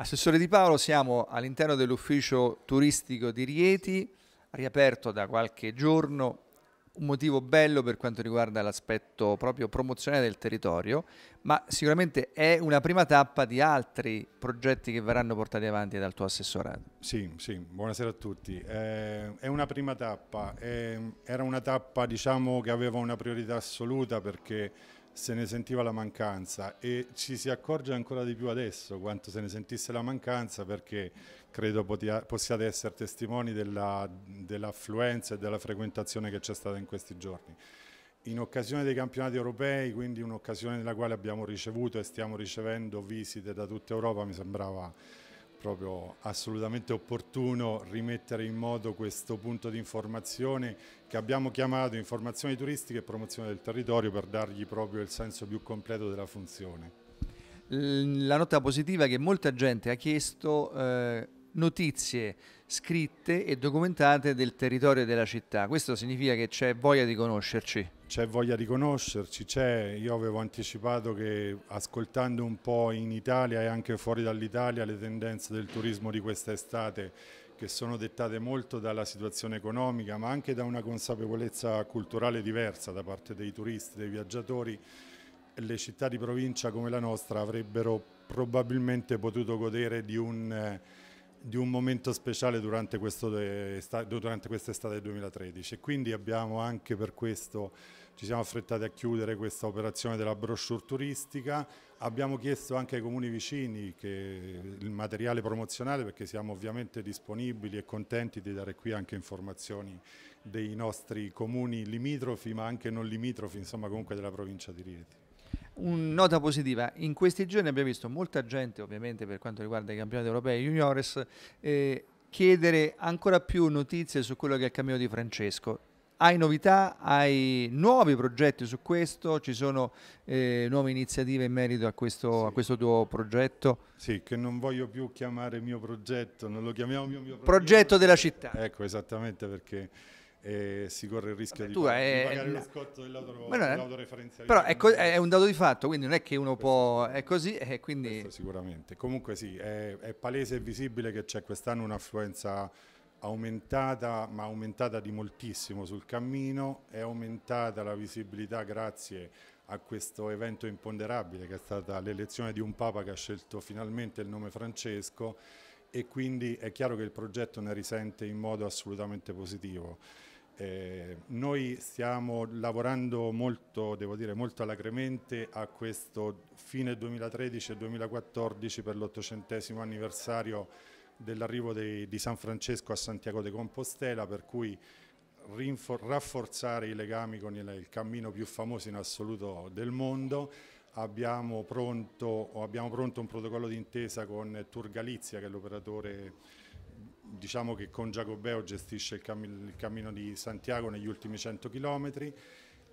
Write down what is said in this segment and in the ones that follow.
Assessore Di Paolo, siamo all'interno dell'ufficio turistico di Rieti, riaperto da qualche giorno, un motivo bello per quanto riguarda l'aspetto proprio promozionale del territorio, ma sicuramente è una prima tappa di altri progetti che verranno portati avanti dal tuo assessorato. Sì, sì, buonasera a tutti. Eh, è una prima tappa, eh, era una tappa diciamo, che aveva una priorità assoluta perché se ne sentiva la mancanza e ci si accorge ancora di più adesso quanto se ne sentisse la mancanza perché credo potia, possiate essere testimoni dell'affluenza e della frequentazione che c'è stata in questi giorni. In occasione dei campionati europei, quindi un'occasione nella quale abbiamo ricevuto e stiamo ricevendo visite da tutta Europa, mi sembrava proprio assolutamente opportuno rimettere in moto questo punto di informazione che abbiamo chiamato informazioni turistiche e promozione del territorio per dargli proprio il senso più completo della funzione. La nota positiva è che molta gente ha chiesto eh, notizie scritte e documentate del territorio e della città. Questo significa che c'è voglia di conoscerci. C'è voglia di conoscerci, c'è. io avevo anticipato che ascoltando un po' in Italia e anche fuori dall'Italia le tendenze del turismo di questa estate che sono dettate molto dalla situazione economica ma anche da una consapevolezza culturale diversa da parte dei turisti, dei viaggiatori, le città di provincia come la nostra avrebbero probabilmente potuto godere di un eh, di un momento speciale durante, durante quest'estate 2013 e quindi abbiamo anche per questo ci siamo affrettati a chiudere questa operazione della brochure turistica, abbiamo chiesto anche ai comuni vicini il materiale promozionale perché siamo ovviamente disponibili e contenti di dare qui anche informazioni dei nostri comuni limitrofi ma anche non limitrofi, insomma comunque della provincia di Rieti. Un nota positiva, in questi giorni abbiamo visto molta gente, ovviamente per quanto riguarda i campionati europei juniores, eh, chiedere ancora più notizie su quello che è il cammino di Francesco. Hai novità, hai nuovi progetti su questo, ci sono eh, nuove iniziative in merito a questo, sì. a questo, tuo progetto? Sì, che non voglio più chiamare mio progetto, non lo chiamiamo mio, mio progetto. Progetto della città. Ecco, esattamente perché eh, si corre il rischio Vabbè, di, pagare, è, eh, di eh, pagare lo scotto dell'autoreferenziale. Eh. Però ecco, è, co- è, un dato di fatto, quindi non è che uno questo può... è così e quindi... sicuramente. Comunque sì, è, è palese e visibile che c'è quest'anno un'affluenza aumentata, ma aumentata di moltissimo sul cammino, è aumentata la visibilità grazie a questo evento imponderabile che è stata l'elezione di un Papa che ha scelto finalmente il nome Francesco e quindi è chiaro che il progetto ne risente in modo assolutamente positivo. Eh, noi stiamo lavorando molto, devo dire, molto alacremente a questo fine 2013 2014 per l'ottocentesimo anniversario dell'arrivo di San Francesco a Santiago de Compostela, per cui rafforzare i legami con il, il cammino più famoso in assoluto del mondo Abbiamo pronto, abbiamo pronto, un protocollo d'intesa con Tur Galizia che è l'operatore diciamo che con Giacobbeo gestisce il, cam il, cammino di Santiago negli ultimi 100 km.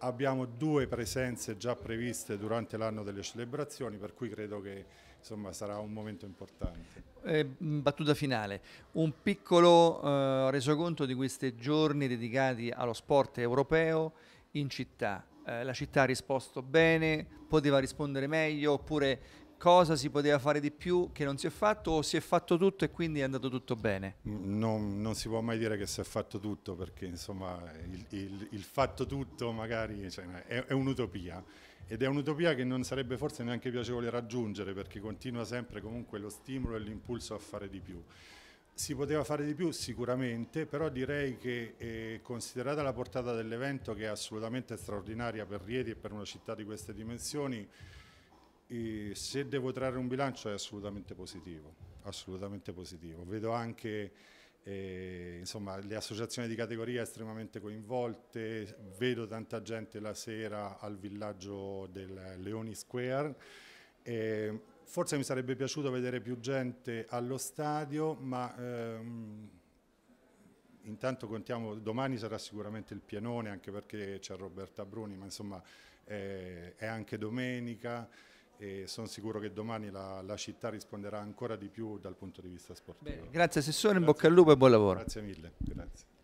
Abbiamo due presenze già previste durante l'anno delle celebrazioni, per cui credo che insomma, sarà un momento importante. Eh, battuta finale, un piccolo eh, resoconto di questi giorni dedicati allo sport europeo in città eh, la città ha risposto bene, poteva rispondere meglio, oppure cosa si poteva fare di più che non si è fatto o si è fatto tutto e quindi è andato tutto bene? Non, non si può mai dire che si è fatto tutto perché insomma il, il, il fatto tutto magari cioè, è, è un'utopia ed è un'utopia che non sarebbe forse neanche piacevole raggiungere perché continua sempre comunque lo stimolo e l'impulso a fare di più. Si poteva fare di più sicuramente, però direi che eh, considerata la portata dell'evento che è assolutamente straordinaria per Rieti e per una città di queste dimensioni, eh, se devo trarre un bilancio è assolutamente positivo, assolutamente positivo. Vedo anche eh, insomma, le associazioni di categoria estremamente coinvolte, vedo tanta gente la sera al villaggio del Leoni Square eh, Forse mi sarebbe piaciuto vedere più gente allo stadio, ma ehm, intanto contiamo, domani sarà sicuramente il pienone, anche perché c'è Roberta Bruni, ma insomma eh, è anche domenica e sono sicuro che domani la, la, città risponderà ancora di più dal punto di vista sportivo. Bene, grazie Assessore, in bocca al lupo e buon lavoro. Grazie mille. Grazie.